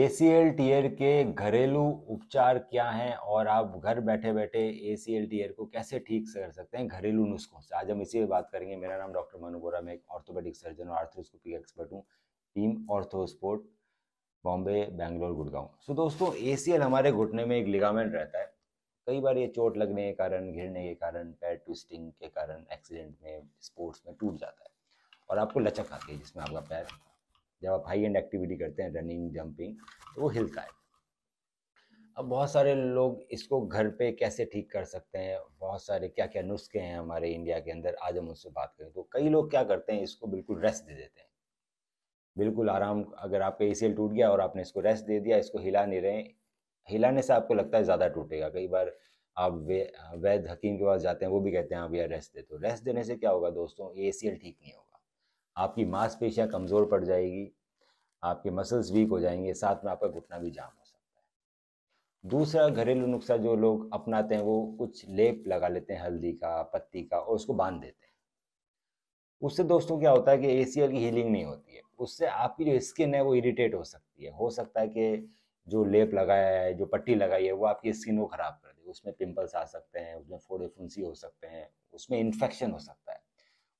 ए C T tier के घरेलू उपचार क्या हैं और आप घर बैठे बैठे ए सी टी टीयर को कैसे ठीक से कर सकते हैं घरेलू नुस्खों से आज हम इसी पर बात करेंगे मेरा नाम डॉक्टर मनु बोरा मैं एक ऑर्थोपेडिक सर्जन और आर्थोस्कोपिक एक्सपर्ट हूँ team Orthosport Bombay Bangalore Gurgaon so दोस्तों ए सी एल हमारे घुटने में एक लिगामेंट रहता है कई बार ये चोट लगने के कारण घिरने के कारण पैर ट्विस्टिंग के कारण एक्सीडेंट में स्पोर्ट्स में टूट जाता है और आपको लचक आती है जिसमें आपका पैर जब आप हाई एंड एक्टिविटी करते हैं रनिंग जंपिंग तो वो हिलता है अब बहुत सारे लोग इसको घर पे कैसे ठीक कर सकते हैं बहुत सारे क्या क्या नुस्खे हैं हमारे इंडिया के अंदर आज हम उससे बात करें तो कई लोग क्या करते हैं इसको बिल्कुल रेस्ट दे देते हैं बिल्कुल आराम अगर आपका ए टूट गया और आपने इसको रेस्ट दे दिया इसको हिला नहीं रहे हिलाने से आपको लगता है ज़्यादा टूटेगा कई बार आप वे वैद हकीम के पास जाते हैं वो भी कहते हैं आप यार रेस्ट दे तो रेस्ट देने से क्या होगा दोस्तों ए ठीक नहीं होगा आपकी मांसपेशियाँ कमज़ोर पड़ जाएगी आपके मसल्स वीक हो जाएंगे साथ में आपका घुटना भी जाम हो सकता है दूसरा घरेलू नुस्खा जो लोग अपनाते हैं वो कुछ लेप लगा लेते हैं हल्दी का पत्ती का और उसको बांध देते हैं उससे दोस्तों क्या होता है कि एसीएल की हीलिंग नहीं होती है उससे आपकी जो स्किन है वो इरिटेट हो सकती है हो सकता है कि जो लेप लगाया है जो पट्टी लगाई है वो आपकी स्किन को ख़राब कर दे उसमें पिम्पल्स आ सकते हैं उसमें फोड़े फुंसी हो सकते हैं उसमें इन्फेक्शन हो सकता है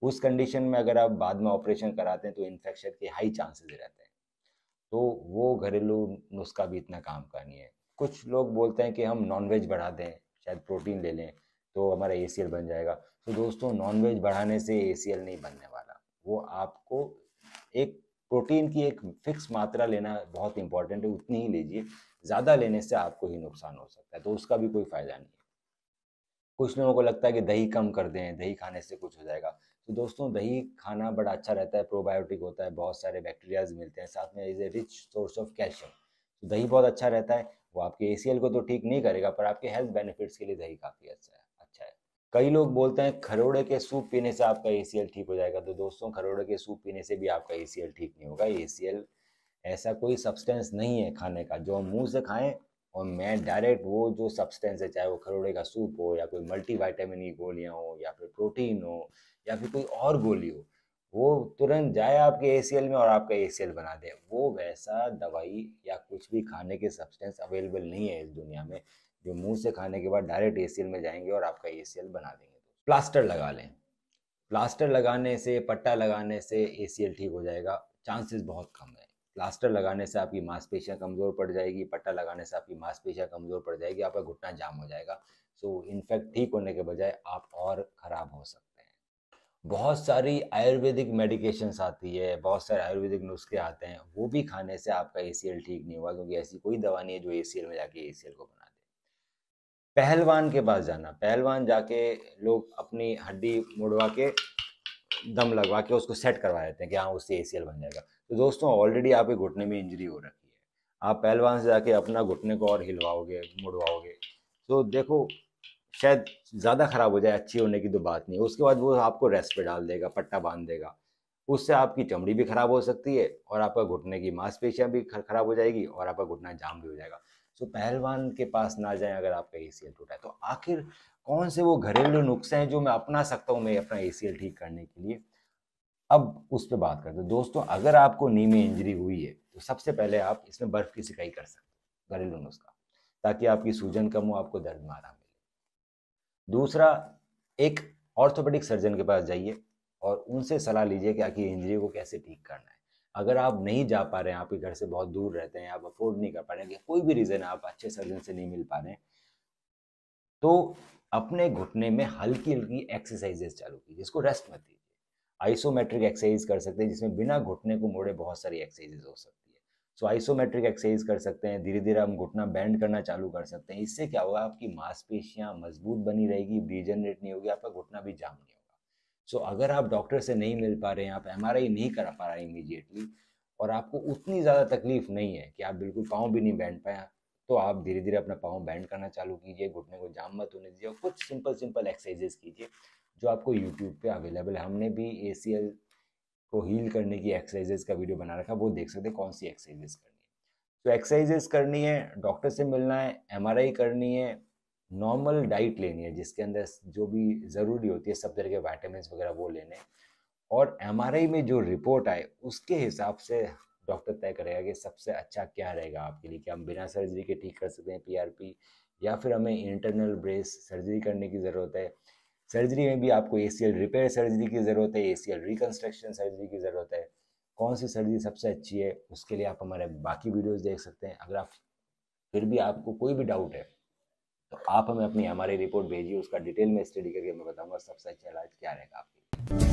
उस कंडीशन में अगर आप बाद में ऑपरेशन कराते हैं तो इन्फेक्शन के हाई चांसेस रहते हैं तो वो घरेलू नुस्खा भी इतना काम का नहीं है कुछ लोग बोलते हैं कि हम नॉनवेज बढ़ा दें शायद प्रोटीन ले लें तो हमारा ए बन जाएगा तो दोस्तों नॉनवेज बढ़ाने से ए नहीं बनने वाला वो आपको एक प्रोटीन की एक फिक्स मात्रा लेना बहुत इंपॉर्टेंट है उतनी ही लीजिए ज़्यादा लेने से आपको ही नुकसान हो सकता है तो उसका भी कोई फ़ायदा नहीं कुछ लोगों को लगता है कि दही कम कर दें दही खाने से कुछ हो जाएगा तो दोस्तों दही खाना बड़ा अच्छा रहता है प्रोबायोटिक होता है बहुत सारे बैक्टीरियाज मिलते हैं साथ में is a rich source of calcium तो दही बहुत अच्छा रहता है वो आपके ए को तो ठीक नहीं करेगा पर आपके हेल्थ बेनिफिट्स के लिए दही काफ़ी अच्छा है अच्छा है कई लोग बोलते हैं खरोड़े के सूप पीने से आपका ए ठीक हो जाएगा तो दोस्तों खरोड़े के सूप पीने से भी आपका ए ठीक नहीं होगा ए ऐसा कोई सब्सटेंस नहीं है खाने का जो हम मुँह से खाएं और मैं डायरेक्ट वो जो सब्सटेंस है चाहे वो खरोड़े का सूप हो या कोई मल्टी वाइटामिन गोलियाँ हो या फिर प्रोटीन हो या फिर कोई और गोली हो वो तुरंत जाए आपके ए में और आपका ए बना दे वो वैसा दवाई या कुछ भी खाने के सब्सटेंस अवेलेबल नहीं है इस दुनिया में जो मुंह से खाने के बाद डायरेक्ट ए में जाएंगे और आपका ए बना देंगे प्लास्टर लगा लें प्लास्टर लगाने से पट्टा लगाने से ए ठीक हो जाएगा चांसेस बहुत कम है प्लास्टर लगाने से आपकी मांसपेशियाँ कमज़ोर पड़ जाएगी पट्टा लगाने से आपकी मांसपेशियाँ कमज़ोर पड़ जाएगी आपका घुटना जाम हो जाएगा सो इन्फेक्ट ठीक होने के बजाय आप और ख़राब हो सकते हैं बहुत सारी आयुर्वेदिक मेडिकेशंस आती है बहुत सारे आयुर्वेदिक नुस्खे आते हैं वो भी खाने से आपका ए ठीक नहीं हुआ क्योंकि ऐसी कोई दवा नहीं है जो ए में जाके ए को बना दे पहलवान के पास जाना पहलवान जाके लोग अपनी हड्डी मुड़वा के दम लगवा के उसको सेट करवा देते हैं कि हाँ उससे ए बन जाएगा तो दोस्तों ऑलरेडी आपके घुटने में इंजरी हो रखी है आप पहलवान से जाके अपना घुटने को और हिलवाओगे मुड़वाओगे तो देखो शायद ज़्यादा ख़राब हो जाए अच्छी होने की तो बात नहीं उसके बाद वो आपको रेस्ट पे डाल देगा पट्टा बांध देगा उससे आपकी चमड़ी भी ख़राब हो सकती है और आपका घुटने की मांसपेशियाँ भी ख़राब हो जाएगी और आपका घुटना जाम भी हो जाएगा सो तो पहलवान के पास ना जाए अगर आपका ए टूटा है तो आखिर कौन से वो घरेलू नुस्खे हैं जो मैं अपना सकता हूँ मैं अपना ए ठीक करने के लिए अब उस पर बात करते हैं दोस्तों अगर आपको नी में इंजरी हुई है तो सबसे पहले आप इसमें बर्फ़ की सिकाई कर सकते हो घरेलू नुस्खा ताकि आपकी सूजन कम हो आपको दर्द में आराम मिले दूसरा एक ऑर्थोपेडिक सर्जन के पास जाइए और उनसे सलाह लीजिए कि आखिर इंजरी को कैसे ठीक करना है अगर आप नहीं जा पा रहे हैं आपके घर से बहुत दूर रहते हैं आप अफोर्ड नहीं कर पा रहे हैं कोई भी रीज़न आप अच्छे सर्जन से नहीं मिल पा रहे तो अपने घुटने में हल्की हल्की एक्सरसाइजेस चालू कीजिए जिसको रेस्ट मत दीजिए आइसोमेट्रिक एक्सरसाइज कर सकते हैं जिसमें बिना घुटने को मोड़े बहुत सारी एक्सरसाइजेज हो सकती है सो आइसोमेट्रिक एक्सरसाइज कर सकते हैं धीरे धीरे हम घुटना बैंड करना चालू कर सकते हैं इससे क्या होगा आपकी मांसपेशियाँ मजबूत बनी रहेगी डिजनरेट नहीं होगी आपका घुटना भी जाम नहीं सो so, अगर आप डॉक्टर से नहीं मिल पा रहे हैं आप एम नहीं करा पा रहे इमीजिएटली और आपको उतनी ज़्यादा तकलीफ नहीं है कि आप बिल्कुल पाँव भी नहीं बैंड पाए तो आप धीरे धीरे अपना पाँव बैंड करना चालू कीजिए घुटने को जाम मत होने दीजिए और कुछ सिंपल सिंपल एक्सरसाइजेस कीजिए जो आपको यूट्यूब पे अवेलेबल है हमने भी ए को हील करने की एक्सरसाइजेस का वीडियो बना रखा वो देख सकते हैं कौन सी एक्सरसाइजेस करनी है तो एक्सरसाइजेस करनी है डॉक्टर से मिलना है एम करनी है नॉर्मल डाइट लेनी है जिसके अंदर जो भी ज़रूरी होती है सब तरह के वाइटामिन वगैरह वो लेने और एम में जो रिपोर्ट आए उसके हिसाब से डॉक्टर तय करेगा कि सबसे अच्छा क्या रहेगा आपके लिए कि हम बिना सर्जरी के ठीक कर सकते हैं पीआरपी या फिर हमें इंटरनल ब्रेस सर्जरी करने की ज़रूरत है सर्जरी में भी आपको ए रिपेयर सर्जरी की ज़रूरत है ए रिकन्स्ट्रक्शन सर्जरी की ज़रूरत है कौन सी सर्जरी सबसे अच्छी है उसके लिए आप हमारे बाकी वीडियोज़ देख सकते हैं अगर आप फिर भी आपको कोई भी डाउट है तो आप हमें अपनी हमारी रिपोर्ट भेजिए उसका डिटेल में स्टडी करके मैं बताऊंगा सबसे अच्छा इलाज क्या रहेगा आपकी